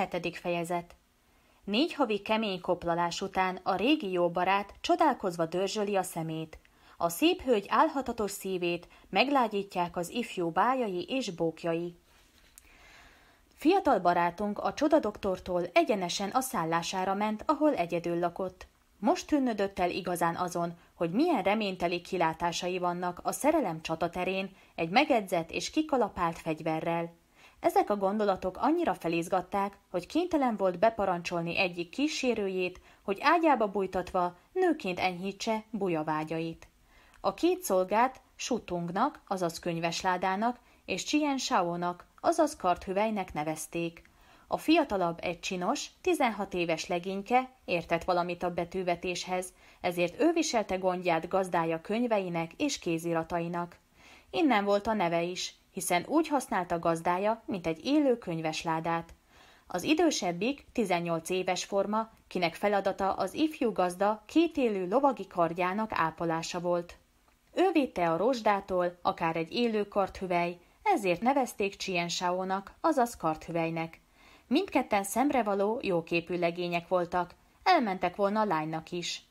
Hetedik fejezet Négy havi kemény koplalás után a régi jó barát csodálkozva dörzsöli a szemét. A szép hölgy álhatatos szívét meglágyítják az ifjú bájai és bókjai. Fiatal barátunk a csodadoktortól egyenesen a szállására ment, ahol egyedül lakott. Most tűnödött el igazán azon, hogy milyen reményteli kilátásai vannak a szerelem csataterén egy megedzett és kikalapált fegyverrel. Ezek a gondolatok annyira felizgatták, hogy kénytelen volt beparancsolni egyik kísérőjét, hogy ágyába bújtatva nőként enyhítse bujavágyait. A két szolgát Sutungnak, azaz könyvesládának, és Chien Shaonak, azaz karthüvelynek nevezték. A fiatalabb egy csinos, 16 éves legényke értett valamit a betűvetéshez, ezért ő viselte gondját gazdája könyveinek és kéziratainak. Innen volt a neve is, hiszen úgy használta gazdája, mint egy élő könyvesládát. Az idősebbik, 18 éves forma, kinek feladata az ifjú gazda két élő lovagi kardjának ápolása volt. Ő védte a rozsdától, akár egy élő karthüvely, ezért nevezték Csiensáónak, azaz karthüvelynek. Mindketten szemrevaló, jóképű legények voltak, elmentek volna a lánynak is.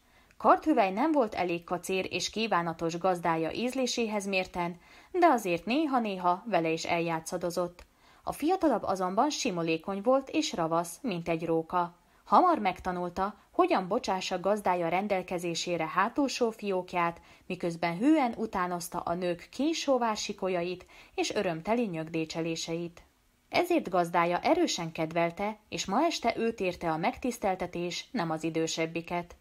Karthüvely nem volt elég kacér és kívánatos gazdája ízléséhez mérten, de azért néha-néha vele is eljátszadozott. A fiatalabb azonban simolékony volt és ravasz, mint egy róka. Hamar megtanulta, hogyan bocsássa gazdája rendelkezésére hátulsó fiókját, miközben hűen utánozta a nők késóvá és örömteli nyögdécseléseit. Ezért gazdája erősen kedvelte, és ma este őt érte a megtiszteltetés, nem az idősebbiket.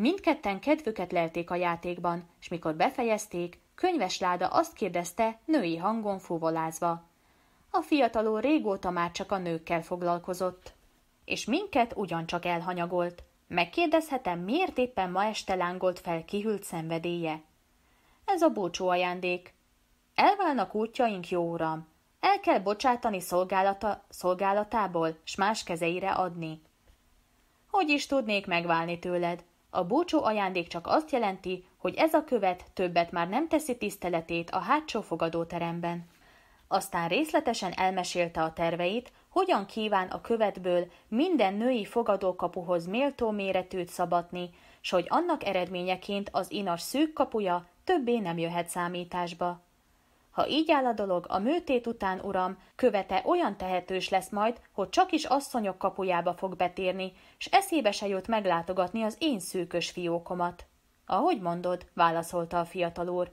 Mindketten kedvüket lelték a játékban, és mikor befejezték, könyves láda azt kérdezte női hangon fúvolázva. A fiataló régóta már csak a nőkkel foglalkozott. És minket ugyancsak elhanyagolt. Megkérdezhetem, miért éppen ma este lángolt fel kihűlt szenvedélye? Ez a búcsú ajándék. Elválnak útjaink, jó uram. El kell bocsátani szolgálata, szolgálatából, s más kezeire adni. Hogy is tudnék megválni tőled? A búcsú ajándék csak azt jelenti, hogy ez a követ többet már nem teszi tiszteletét a hátsó fogadóteremben. Aztán részletesen elmesélte a terveit, hogyan kíván a követből minden női fogadókapuhoz méltó méretűt szabatni, s hogy annak eredményeként az inas szűk kapuja többé nem jöhet számításba. Ha így áll a dolog, a műtét után, uram, követe olyan tehetős lesz majd, hogy csak is asszonyok kapujába fog betérni, s eszébe se jött meglátogatni az én szűkös fiókomat. Ahogy mondod, válaszolta a fiatal úr.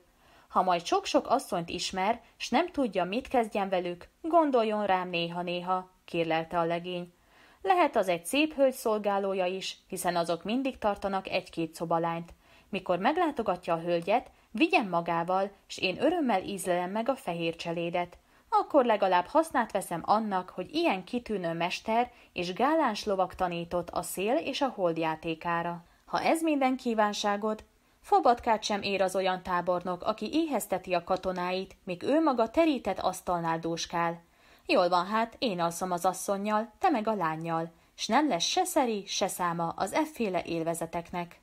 Ha majd sok-sok asszonyt ismer, s nem tudja, mit kezdjen velük, gondoljon rám néha-néha, kérlelte a legény. Lehet az egy szép hölgy szolgálója is, hiszen azok mindig tartanak egy-két szobalányt. Mikor meglátogatja a hölgyet, Vigyen magával, s én örömmel ízlelem meg a fehér cselédet. Akkor legalább hasznát veszem annak, hogy ilyen kitűnő mester és gáláns lovak tanított a szél és a hold játékára. Ha ez minden kívánságod, Fabatkát sem ér az olyan tábornok, aki éhezteti a katonáit, míg ő maga terített asztalnál dúskál. Jól van hát, én alszom az asszonnyal, te meg a lányjal, s nem lesz se szeri, se száma az efféle élvezeteknek.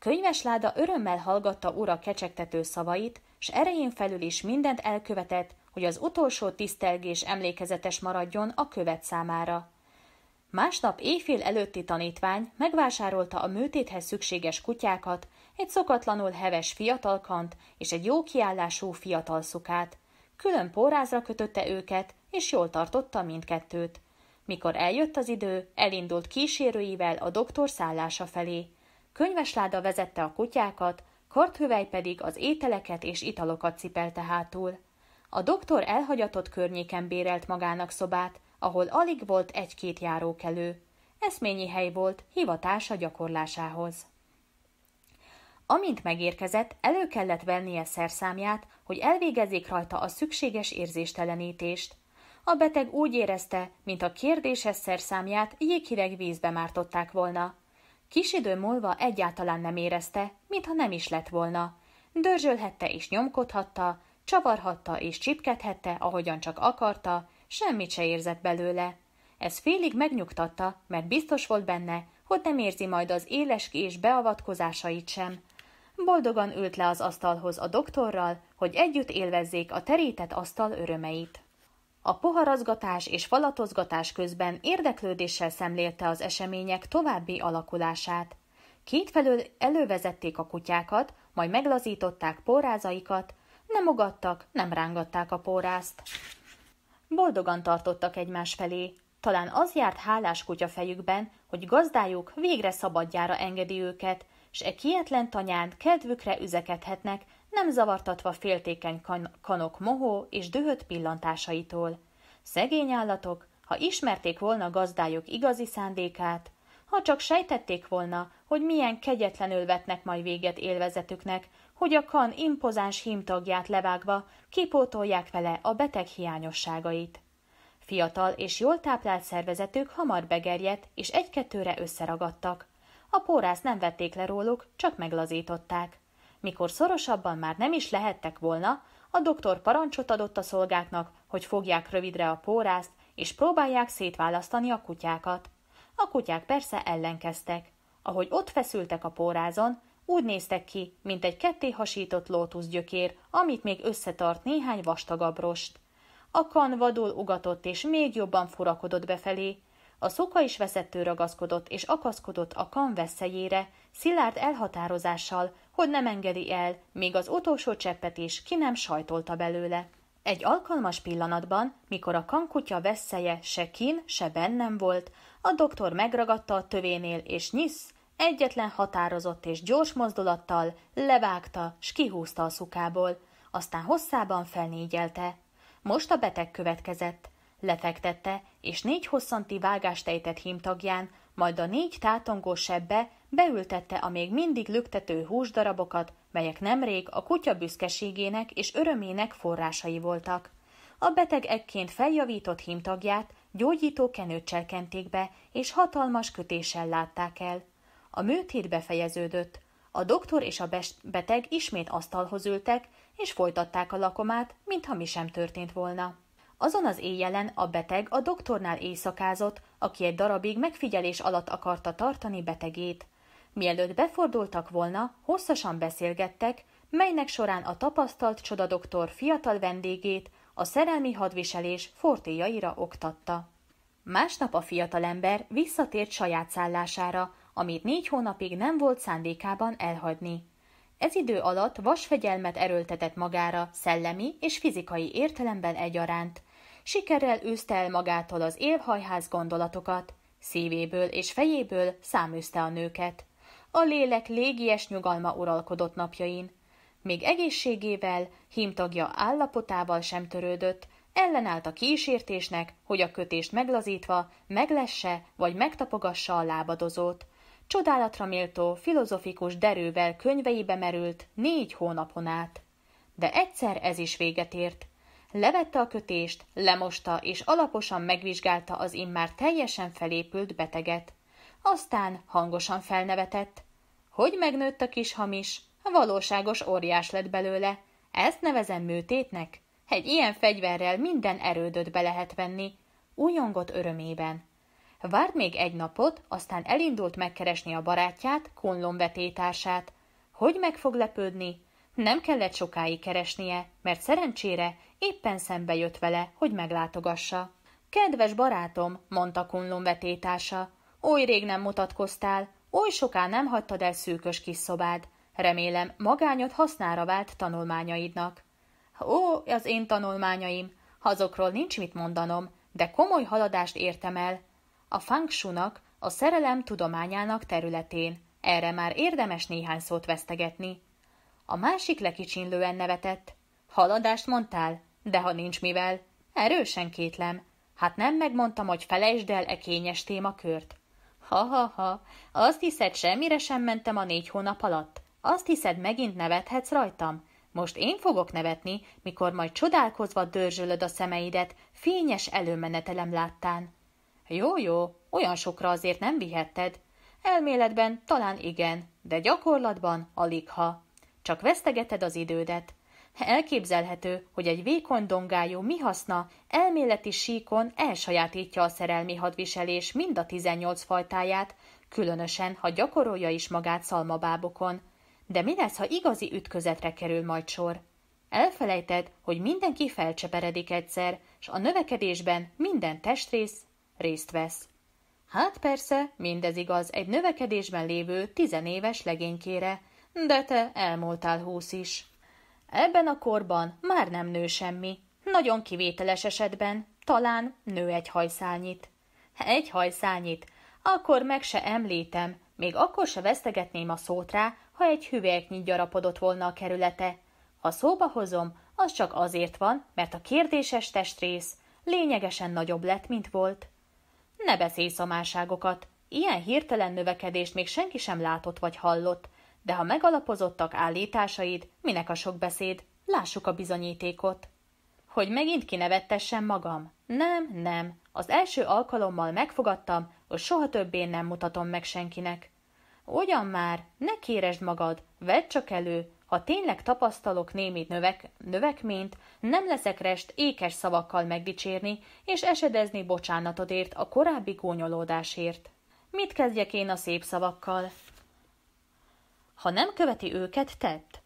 Könyvesláda örömmel hallgatta ura kecsegtető szavait, s erején felül is mindent elkövetett, hogy az utolsó tisztelgés emlékezetes maradjon a követ számára. Másnap éjfél előtti tanítvány megvásárolta a műtéthez szükséges kutyákat, egy szokatlanul heves fiatalkant és egy jó kiállású fiatal szukát. Külön pórázra kötötte őket, és jól tartotta mindkettőt. Mikor eljött az idő, elindult kísérőivel a doktor szállása felé. Könyvesláda vezette a kutyákat, Korthüvely pedig az ételeket és italokat cipelte hátul. A doktor elhagyatott környéken bérelt magának szobát, ahol alig volt egy-két járókelő. Eszményi hely volt, hivatása gyakorlásához. Amint megérkezett, elő kellett vennie szerszámját, hogy elvégezzék rajta a szükséges érzéstelenítést. A beteg úgy érezte, mint a kérdéses szerszámját jéghideg vízbe mártották volna. Kis idő múlva egyáltalán nem érezte, mintha nem is lett volna. Dörzsölhette és nyomkodhatta, csavarhatta és csipkedhette, ahogyan csak akarta, semmit se érzett belőle. Ez félig megnyugtatta, mert biztos volt benne, hogy nem érzi majd az éles és beavatkozásait sem. Boldogan ült le az asztalhoz a doktorral, hogy együtt élvezzék a terített asztal örömeit. A poharazgatás és falatozgatás közben érdeklődéssel szemlélte az események további alakulását. Kétfelől elővezették a kutyákat, majd meglazították pórázaikat, nem ogattak, nem rángatták a pórázt. Boldogan tartottak egymás felé, talán az járt hálás kutya fejükben, hogy gazdájuk végre szabadjára engedi őket, s e kietlen tanyán kedvükre üzekedhetnek, nem zavartatva féltékeny kan- kanok mohó és dühött pillantásaitól. Szegény állatok, ha ismerték volna gazdájuk igazi szándékát, ha csak sejtették volna, hogy milyen kegyetlenül vetnek majd véget élvezetüknek, hogy a kan impozáns hímtagját levágva kipótolják vele a beteg hiányosságait. Fiatal és jól táplált szervezetük hamar begerjedt, és egy-kettőre összeragadtak. A pórász nem vették le róluk, csak meglazították. Mikor szorosabban már nem is lehettek volna, a doktor parancsot adott a szolgáknak, hogy fogják rövidre a pórázt, és próbálják szétválasztani a kutyákat. A kutyák persze ellenkeztek. Ahogy ott feszültek a pórázon, úgy néztek ki, mint egy ketté hasított lótuszgyökér, amit még összetart néhány vastagabrost. A kan vadul ugatott és még jobban furakodott befelé, a szoka is veszettő ragaszkodott és akaszkodott a kan veszélyére, szilárd elhatározással, hogy nem engedi el, még az utolsó cseppet is ki nem sajtolta belőle. Egy alkalmas pillanatban, mikor a kankutya veszélye se kín, se bennem volt, a doktor megragadta a tövénél, és nyisz, egyetlen határozott és gyors mozdulattal levágta, s kihúzta a szukából, aztán hosszában felnégyelte. Most a beteg következett lefektette, és négy hosszanti vágást ejtett hímtagján, majd a négy tátongó sebbe beültette a még mindig lüktető húsdarabokat, melyek nemrég a kutya büszkeségének és örömének forrásai voltak. A beteg ekként feljavított hímtagját gyógyító kenőt kenték be, és hatalmas kötéssel látták el. A műtét befejeződött. A doktor és a beteg ismét asztalhoz ültek, és folytatták a lakomát, mintha mi sem történt volna. Azon az éjjelen a beteg a doktornál éjszakázott, aki egy darabig megfigyelés alatt akarta tartani betegét. Mielőtt befordultak volna, hosszasan beszélgettek, melynek során a tapasztalt csodadoktor fiatal vendégét a szerelmi hadviselés fortéjaira oktatta. Másnap a fiatalember visszatért saját szállására, amit négy hónapig nem volt szándékában elhagyni. Ez idő alatt vasfegyelmet erőltetett magára szellemi és fizikai értelemben egyaránt, Sikerrel őzte el magától az élhajház gondolatokat, szívéből és fejéből száműzte a nőket. A lélek légies nyugalma uralkodott napjain. Még egészségével, hímtagja állapotával sem törődött, ellenállt a kísértésnek, hogy a kötést meglazítva meglesse vagy megtapogassa a lábadozót. Csodálatra méltó, filozofikus derővel könyveibe merült négy hónapon át. De egyszer ez is véget ért, levette a kötést, lemosta és alaposan megvizsgálta az immár teljesen felépült beteget. Aztán hangosan felnevetett. Hogy megnőtt a kis hamis? Valóságos óriás lett belőle. Ezt nevezem műtétnek? Egy ilyen fegyverrel minden erődöt be lehet venni. Újongott örömében. Várt még egy napot, aztán elindult megkeresni a barátját, Kunlom vetétársát. Hogy meg fog lepődni? Nem kellett sokáig keresnie, mert szerencsére éppen szembe jött vele, hogy meglátogassa. Kedves barátom, mondta Kunlun vetétása, oly rég nem mutatkoztál, oly soká nem hagytad el szűkös kis szobád. Remélem, magányod hasznára vált tanulmányaidnak. Ó, az én tanulmányaim, azokról nincs mit mondanom, de komoly haladást értem el. A fangsunak, a szerelem tudományának területén. Erre már érdemes néhány szót vesztegetni. A másik lekicsinlően nevetett. Haladást mondtál? De ha nincs mivel, erősen kétlem. Hát nem megmondtam, hogy felejtsd el e kényes témakört. Ha-ha-ha, azt hiszed, semmire sem mentem a négy hónap alatt. Azt hiszed, megint nevethetsz rajtam? Most én fogok nevetni, mikor majd csodálkozva dörzsölöd a szemeidet, fényes előmenetelem láttán. Jó-jó, olyan sokra azért nem vihetted. Elméletben talán igen, de gyakorlatban alig ha. Csak vesztegeted az idődet. Elképzelhető, hogy egy vékony dongájú mi haszna elméleti síkon elsajátítja a szerelmi hadviselés mind a 18 fajtáját, különösen, ha gyakorolja is magát szalmabábokon. De mi lesz, ha igazi ütközetre kerül majd sor? Elfelejted, hogy mindenki felcseperedik egyszer, s a növekedésben minden testrész részt vesz. Hát persze, mindez igaz egy növekedésben lévő tizenéves legénykére, de te elmúltál húsz is. Ebben a korban már nem nő semmi. Nagyon kivételes esetben, talán nő egy hajszányit. Egy hajszányit. akkor meg se említem, még akkor se vesztegetném a szót rá, ha egy hüvelyknyi gyarapodott volna a kerülete. Ha szóba hozom, az csak azért van, mert a kérdéses testrész lényegesen nagyobb lett, mint volt. Ne beszélj szomáságokat, ilyen hirtelen növekedést még senki sem látott vagy hallott, de ha megalapozottak állításaid, minek a sok beszéd, lássuk a bizonyítékot. Hogy megint kinevettessem magam? Nem, nem, az első alkalommal megfogadtam, hogy soha többé nem mutatom meg senkinek. Ugyan már, ne kéresd magad, vedd csak elő, ha tényleg tapasztalok némi növek, növekményt, nem leszek rest ékes szavakkal megdicsérni és esedezni bocsánatodért a korábbi gúnyolódásért. Mit kezdjek én a szép szavakkal? ha nem követi őket, tett.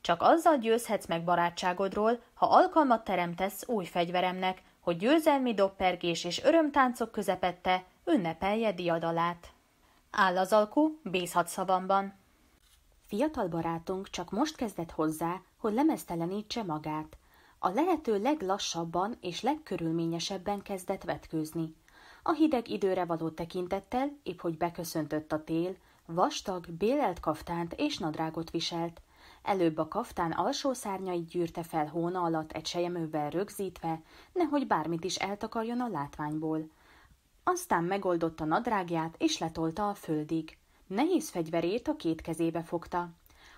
Csak azzal győzhetsz meg barátságodról, ha alkalmat teremtesz új fegyveremnek, hogy győzelmi doppergés és örömtáncok közepette ünnepelje diadalát. Áll az alkú, bízhat szavamban. Fiatal barátunk csak most kezdett hozzá, hogy lemeztelenítse magát. A lehető leglassabban és legkörülményesebben kezdett vetkőzni. A hideg időre való tekintettel épp hogy beköszöntött a tél, Vastag, bélelt kaftánt és nadrágot viselt. Előbb a kaftán alsó szárnyait gyűrte fel hóna alatt egy sejemővel rögzítve, nehogy bármit is eltakarjon a látványból. Aztán megoldotta nadrágját és letolta a földig. Nehéz fegyverét a két kezébe fogta.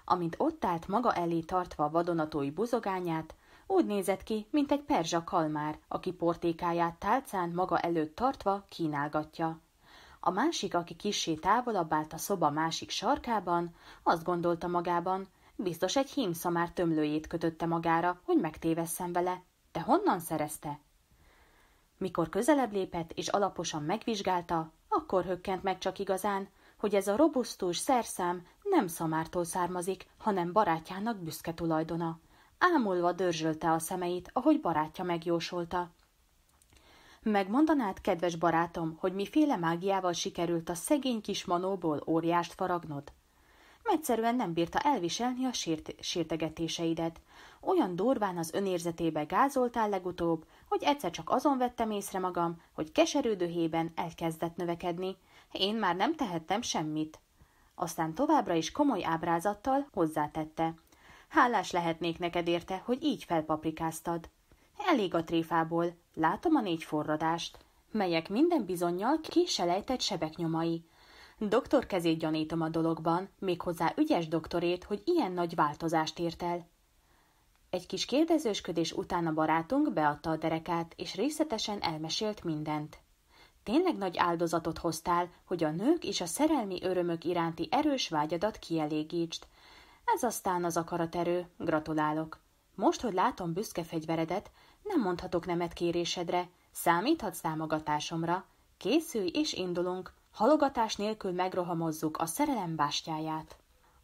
Amint ott állt maga elé tartva a vadonatúj buzogányát, úgy nézett ki, mint egy perzsa kalmár, aki portékáját tálcán maga előtt tartva kínálgatja. A másik, aki kissé távolabb állt a szoba másik sarkában, azt gondolta magában, biztos egy hímsza már tömlőjét kötötte magára, hogy megtévesszem vele, de honnan szerezte? Mikor közelebb lépett és alaposan megvizsgálta, akkor hökkent meg csak igazán, hogy ez a robusztus szerszám nem szamártól származik, hanem barátjának büszke tulajdona. Ámulva dörzsölte a szemeit, ahogy barátja megjósolta. Megmondanád, kedves barátom, hogy miféle mágiával sikerült a szegény kis manóból óriást faragnod? Egyszerűen nem bírta elviselni a sírt- sírtegetéseidet. Olyan durván az önérzetébe gázoltál legutóbb, hogy egyszer csak azon vettem észre magam, hogy keserődőhében elkezdett növekedni. Én már nem tehettem semmit. Aztán továbbra is komoly ábrázattal hozzátette. Hálás lehetnék neked érte, hogy így felpaprikáztad. Elég a tréfából, látom a négy forradást, melyek minden bizonyal késelejtett sebek nyomai. Doktor kezét gyanítom a dologban, méghozzá ügyes doktorét, hogy ilyen nagy változást ért el. Egy kis kérdezősködés után a barátunk beadta a derekát, és részletesen elmesélt mindent. Tényleg nagy áldozatot hoztál, hogy a nők és a szerelmi örömök iránti erős vágyadat kielégítsd. Ez aztán az akaraterő, gratulálok. Most, hogy látom büszke fegyveredet, nem mondhatok nemet kérésedre, számíthatsz támogatásomra. Készülj és indulunk, halogatás nélkül megrohamozzuk a szerelem bástyáját.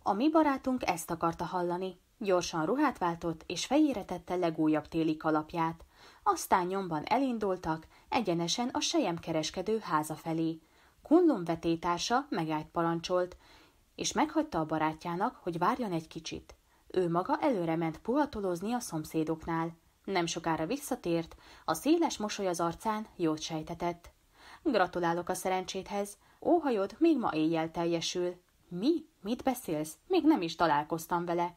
A mi barátunk ezt akarta hallani. Gyorsan ruhát váltott, és fejére tette legújabb téli kalapját. Aztán nyomban elindultak, egyenesen a kereskedő háza felé. Kunlum vetétársa megállt parancsolt, és meghagyta a barátjának, hogy várjon egy kicsit ő maga előre ment puhatolozni a szomszédoknál. Nem sokára visszatért, a széles mosoly az arcán jót sejtetett. Gratulálok a szerencséthez, óhajod még ma éjjel teljesül. Mi? Mit beszélsz? Még nem is találkoztam vele.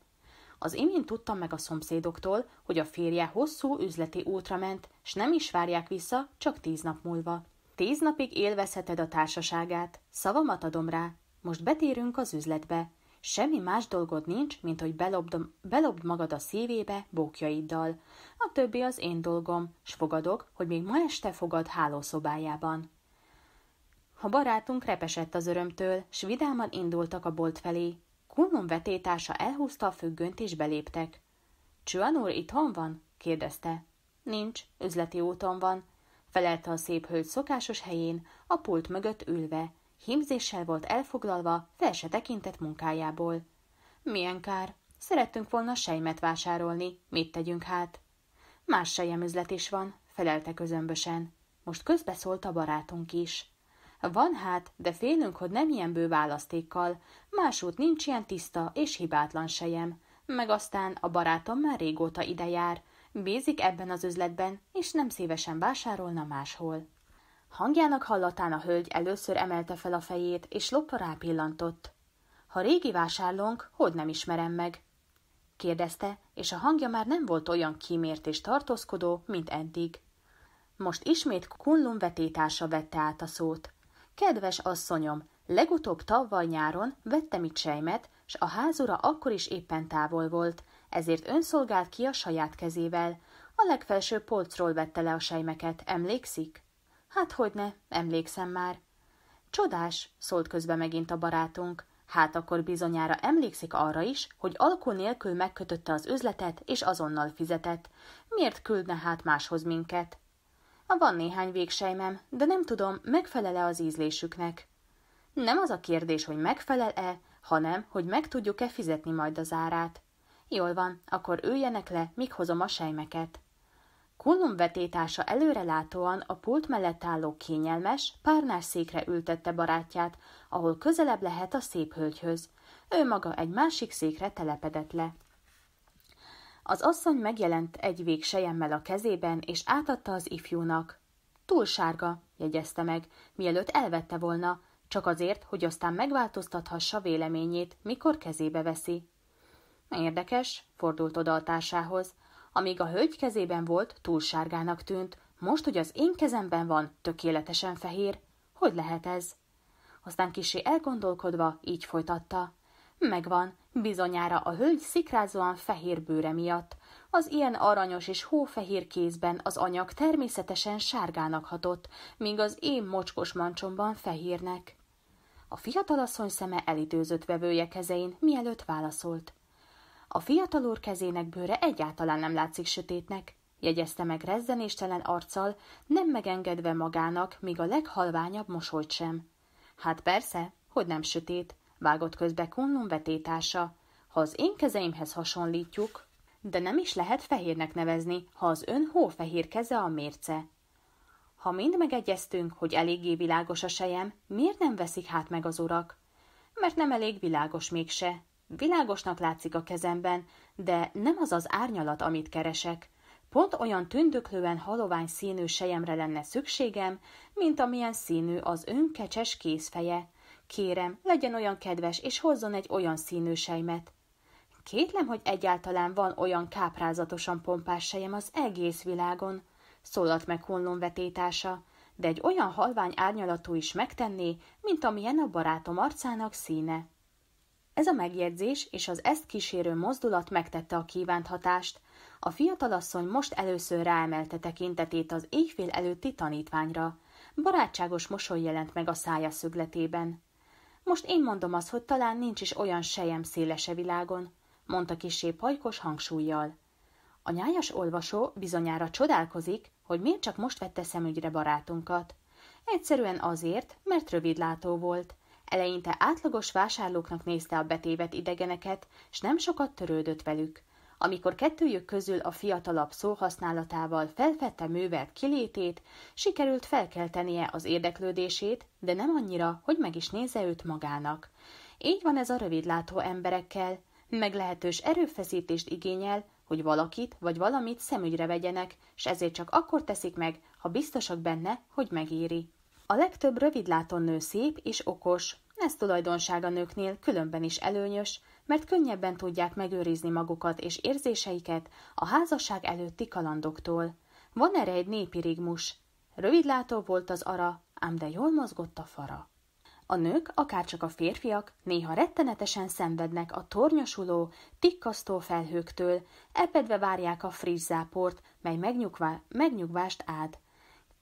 Az imént tudtam meg a szomszédoktól, hogy a férje hosszú üzleti útra ment, s nem is várják vissza, csak tíz nap múlva. Tíz napig élvezheted a társaságát, szavamat adom rá. Most betérünk az üzletbe. Semmi más dolgod nincs, mint hogy belobd, belobd magad a szívébe bókjaiddal. A többi az én dolgom, s fogadok, hogy még ma este fogad hálószobájában. A barátunk repesett az örömtől, s vidáman indultak a bolt felé. Kunnon vetétársa elhúzta a függönt, és beléptek. Csuan úr itthon van? kérdezte. Nincs, üzleti úton van, felelte a szép hölgy szokásos helyén, a pult mögött ülve, Hímzéssel volt elfoglalva, fel se tekintett munkájából. Milyen kár, szerettünk volna sejmet vásárolni, mit tegyünk hát? Más sejemüzlet is van, felelte közömbösen. Most közbeszólt a barátunk is. Van hát, de félünk, hogy nem ilyen bő választékkal. Másút nincs ilyen tiszta és hibátlan sejem. Meg aztán a barátom már régóta ide jár. Bízik ebben az üzletben, és nem szívesen vásárolna máshol. Hangjának hallatán a hölgy először emelte fel a fejét, és lopva rápillantott. Ha régi vásárlónk, hogy nem ismerem meg? kérdezte, és a hangja már nem volt olyan kímért és tartózkodó, mint eddig. Most ismét Kunlum vetétársa vette át a szót. Kedves asszonyom, legutóbb tavaly nyáron vettem itt sejmet, s a házura akkor is éppen távol volt, ezért önszolgált ki a saját kezével. A legfelső polcról vette le a sejmeket, emlékszik? Hát hogyne, emlékszem már. Csodás, szólt közbe megint a barátunk. Hát akkor bizonyára emlékszik arra is, hogy alkó nélkül megkötötte az üzletet, és azonnal fizetett. Miért küldne hát máshoz minket? Van néhány végsejmem, de nem tudom, megfelele az ízlésüknek. Nem az a kérdés, hogy megfelel-e, hanem, hogy meg tudjuk-e fizetni majd az árát. Jól van, akkor üljenek le, míg hozom a sejmeket vetétása előrelátóan a pult mellett álló kényelmes, párnás székre ültette barátját, ahol közelebb lehet a szép hölgyhöz. Ő maga egy másik székre telepedett le. Az asszony megjelent egy végsejemmel a kezében, és átadta az ifjúnak. Túl sárga, jegyezte meg, mielőtt elvette volna, csak azért, hogy aztán megváltoztathassa véleményét, mikor kezébe veszi. Érdekes, fordult oda a társához, amíg a hölgy kezében volt, túl sárgának tűnt, most, hogy az én kezemben van, tökéletesen fehér. Hogy lehet ez? Aztán kisé elgondolkodva így folytatta. Megvan, bizonyára a hölgy szikrázóan fehér bőre miatt. Az ilyen aranyos és hófehér kézben az anyag természetesen sárgának hatott, míg az én mocskos mancsomban fehérnek. A fiatalasszony szeme elidőzött vevője kezein, mielőtt válaszolt. A fiatal úr kezének bőre egyáltalán nem látszik sötétnek, jegyezte meg rezzenéstelen arccal, nem megengedve magának még a leghalványabb mosolyt sem. Hát persze, hogy nem sötét, vágott közbe Kunnum vetétása. Ha az én kezeimhez hasonlítjuk, de nem is lehet fehérnek nevezni, ha az ön hófehér keze a mérce. Ha mind megegyeztünk, hogy eléggé világos a sejem, miért nem veszik hát meg az urak? Mert nem elég világos mégse, Világosnak látszik a kezemben, de nem az az árnyalat, amit keresek. Pont olyan tündöklően halovány színű sejemre lenne szükségem, mint amilyen színű az önkecses kézfeje. Kérem, legyen olyan kedves, és hozzon egy olyan színű sejmet. Kétlem, hogy egyáltalán van olyan káprázatosan pompás sejem az egész világon, szólalt meg honlon vetétása, de egy olyan halvány árnyalatú is megtenné, mint amilyen a barátom arcának színe. Ez a megjegyzés és az ezt kísérő mozdulat megtette a kívánt hatást. A fiatalasszony most először ráemelte tekintetét az éjfél előtti tanítványra. Barátságos mosoly jelent meg a szája szögletében. Most én mondom azt, hogy talán nincs is olyan sejem szélese világon, mondta kisé pajkos hangsúlyjal. A nyájas olvasó bizonyára csodálkozik, hogy miért csak most vette szemügyre barátunkat. Egyszerűen azért, mert rövidlátó volt – Eleinte átlagos vásárlóknak nézte a betévet idegeneket, s nem sokat törődött velük. Amikor kettőjük közül a fiatalabb szóhasználatával felfedte művelt kilétét, sikerült felkeltenie az érdeklődését, de nem annyira, hogy meg is nézze őt magának. Így van ez a rövidlátó emberekkel, meglehetős erőfeszítést igényel, hogy valakit vagy valamit szemügyre vegyenek, s ezért csak akkor teszik meg, ha biztosak benne, hogy megéri. A legtöbb rövidláton nő szép és okos, ez tulajdonság a nőknél különben is előnyös, mert könnyebben tudják megőrizni magukat és érzéseiket a házasság előtti kalandoktól. Van erre egy népi rigmus. Rövidlátó volt az ara, ám de jól mozgott a fara. A nők, akárcsak a férfiak, néha rettenetesen szenvednek a tornyosuló, tikkasztó felhőktől, epedve várják a frizzáport, mely megnyugvá- megnyugvást ad.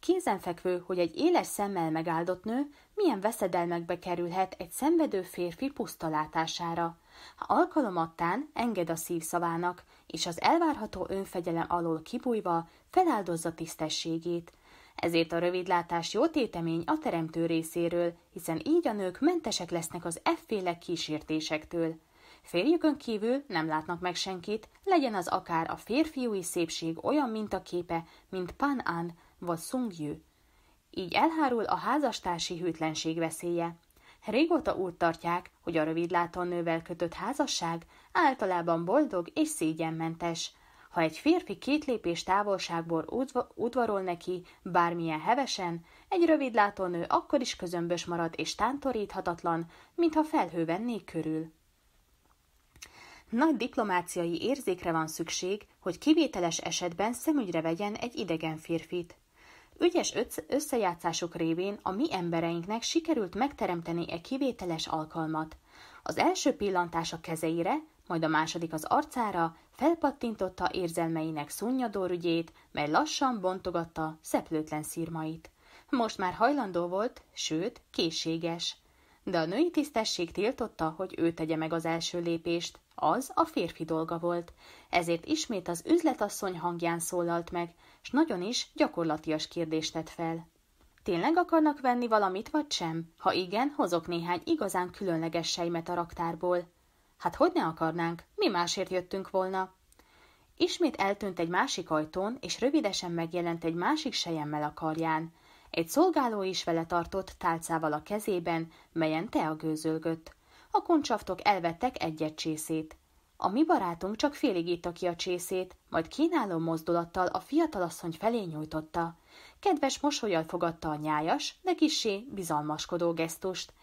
Kézenfekvő, hogy egy éles szemmel megáldott nő milyen veszedelmekbe kerülhet egy szenvedő férfi pusztalátására. Ha alkalomattán enged a szívszavának, és az elvárható önfegyelem alól kibújva feláldozza tisztességét. Ezért a rövidlátás jó tétemény a teremtő részéről, hiszen így a nők mentesek lesznek az efféle kísértésektől. Férjükön kívül nem látnak meg senkit, legyen az akár a férfiúi szépség olyan mintaképe, mint Pan An, vagy szungjű. Így elhárul a házastársi hűtlenség veszélye. Régóta úgy tartják, hogy a rövidláton nővel kötött házasság általában boldog és szégyenmentes. Ha egy férfi két lépés távolságból udvarol neki, bármilyen hevesen, egy rövidlátónő akkor is közömbös marad és tántoríthatatlan, mintha felhő venné körül. Nagy diplomáciai érzékre van szükség, hogy kivételes esetben szemügyre vegyen egy idegen férfit. Ügyes összejátszások révén a mi embereinknek sikerült megteremteni egy kivételes alkalmat. Az első pillantás a kezeire, majd a második az arcára, felpattintotta érzelmeinek ügyét, mely lassan bontogatta szeplőtlen szírmait. Most már hajlandó volt, sőt, készséges. De a női tisztesség tiltotta, hogy ő tegye meg az első lépést, az a férfi dolga volt. Ezért ismét az üzletasszony hangján szólalt meg, és nagyon is gyakorlatias kérdést tett fel. Tényleg akarnak venni valamit, vagy sem? Ha igen, hozok néhány igazán különleges sejmet a raktárból. Hát hogy ne akarnánk? Mi másért jöttünk volna? Ismét eltűnt egy másik ajtón, és rövidesen megjelent egy másik sejemmel a karján. Egy szolgáló is vele tartott tálcával a kezében, melyen te a gőzölgött. A kuncsaftok elvettek egyet csészét. A mi barátunk csak félig itta ki a csészét, majd kínáló mozdulattal a fiatalasszony felé nyújtotta. Kedves mosolyal fogadta a nyájas, de kisé bizalmaskodó gesztust.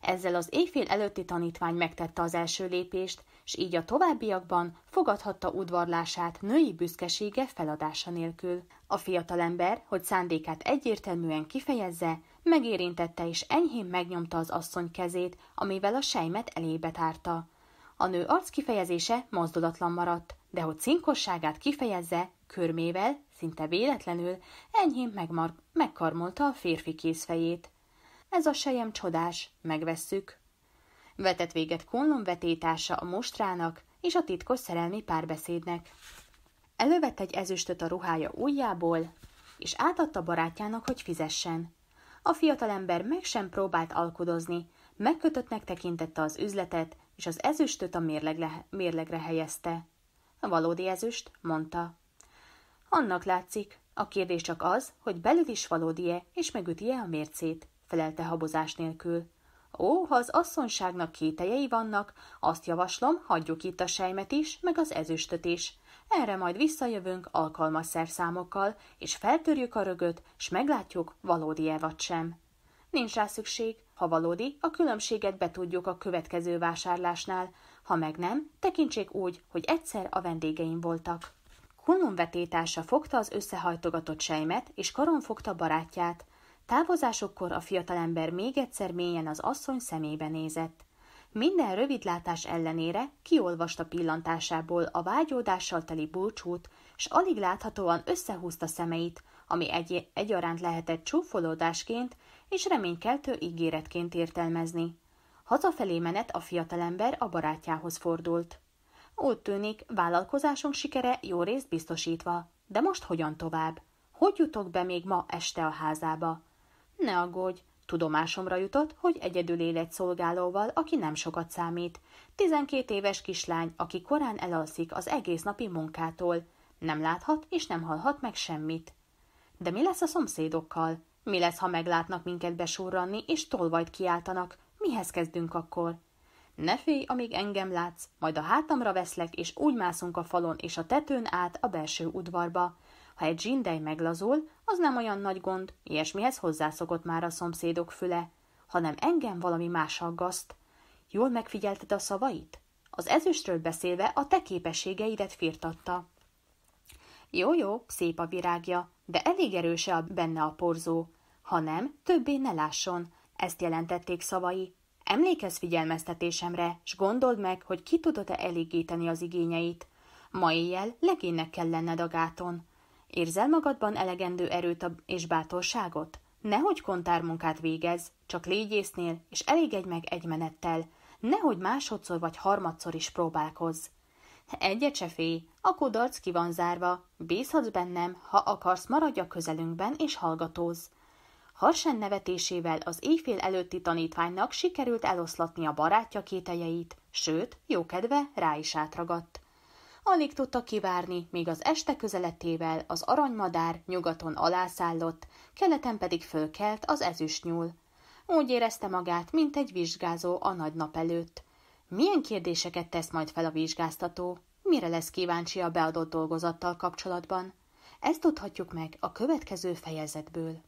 Ezzel az éjfél előtti tanítvány megtette az első lépést, s így a továbbiakban fogadhatta udvarlását női büszkesége feladása nélkül. A fiatalember, hogy szándékát egyértelműen kifejezze, megérintette és enyhén megnyomta az asszony kezét, amivel a sejmet elébe tárta. A nő arc kifejezése mozdulatlan maradt, de hogy cinkosságát kifejezze, körmével, szinte véletlenül, enyhén megmar- megkarmolta a férfi kézfejét. Ez a sejem csodás, megvesszük. Vetett véget Kunlun vetétása a mostrának és a titkos szerelmi párbeszédnek. Elővett egy ezüstöt a ruhája ujjából, és átadta barátjának, hogy fizessen. A fiatalember meg sem próbált alkudozni, megkötöttnek tekintette az üzletet, és az ezüstöt a mérlegre, mérlegre helyezte. A valódi ezüst, mondta. Annak látszik, a kérdés csak az, hogy belül is valódi-e, és megüti-e a mércét, felelte habozás nélkül. Ó, ha az asszonságnak kételjei vannak, azt javaslom, hagyjuk itt a sejmet is, meg az ezüstöt is. Erre majd visszajövünk alkalmas szerszámokkal, és feltörjük a rögöt, s meglátjuk, valódi-e vagy sem. Nincs rá szükség, ha valódi, a különbséget betudjuk a következő vásárlásnál, ha meg nem, tekintsék úgy, hogy egyszer a vendégeim voltak. Kunun vetétársa fogta az összehajtogatott sejmet, és karon fogta barátját. Távozásokkor a fiatalember még egyszer mélyen az asszony szemébe nézett. Minden rövidlátás ellenére kiolvasta pillantásából a vágyódással teli búcsút, s alig láthatóan összehúzta szemeit, ami egy egyaránt lehetett csúfolódásként és reménykeltő ígéretként értelmezni. Hazafelé menet a fiatalember a barátjához fordult. Úgy tűnik, vállalkozásunk sikere jó részt biztosítva, de most hogyan tovább? Hogy jutok be még ma este a házába? Ne aggódj, tudomásomra jutott, hogy egyedül él egy szolgálóval, aki nem sokat számít. Tizenkét éves kislány, aki korán elalszik az egész napi munkától. Nem láthat és nem hallhat meg semmit. De mi lesz a szomszédokkal? Mi lesz, ha meglátnak minket besurranni, és tolvajt kiáltanak? Mihez kezdünk akkor? Ne félj, amíg engem látsz, majd a hátamra veszlek, és úgy mászunk a falon és a tetőn át a belső udvarba. Ha egy zsindej meglazul, az nem olyan nagy gond, ilyesmihez hozzászokott már a szomszédok füle, hanem engem valami más aggaszt. Jól megfigyelted a szavait? Az ezüstről beszélve a te képességeidet firtatta. Jó-jó, szép a virágja, de elég erőse a benne a porzó, ha nem, többé ne lásson, ezt jelentették szavai. Emlékezz figyelmeztetésemre, s gondold meg, hogy ki tudod-e elégíteni az igényeit. Ma éjjel legénynek kell lenned a gáton. Érzel magadban elegendő erőt és bátorságot? Nehogy kontármunkát végez, csak légy észnél, és elégedj meg egy menettel. Nehogy másodszor vagy harmadszor is próbálkozz. Egyet se félj, a kudarc ki van zárva, bízhatsz bennem, ha akarsz, maradj a közelünkben és hallgatóz. Harsen nevetésével az éjfél előtti tanítványnak sikerült eloszlatni a barátja kételjeit, sőt, jó kedve rá is átragadt. Alig tudta kivárni, míg az este közeletével az aranymadár nyugaton alászállott, keleten pedig fölkelt az ezüstnyúl. Úgy érezte magát, mint egy vizsgázó a nagy nap előtt – milyen kérdéseket tesz majd fel a vizsgáztató? Mire lesz kíváncsi a beadott dolgozattal kapcsolatban? Ezt tudhatjuk meg a következő fejezetből.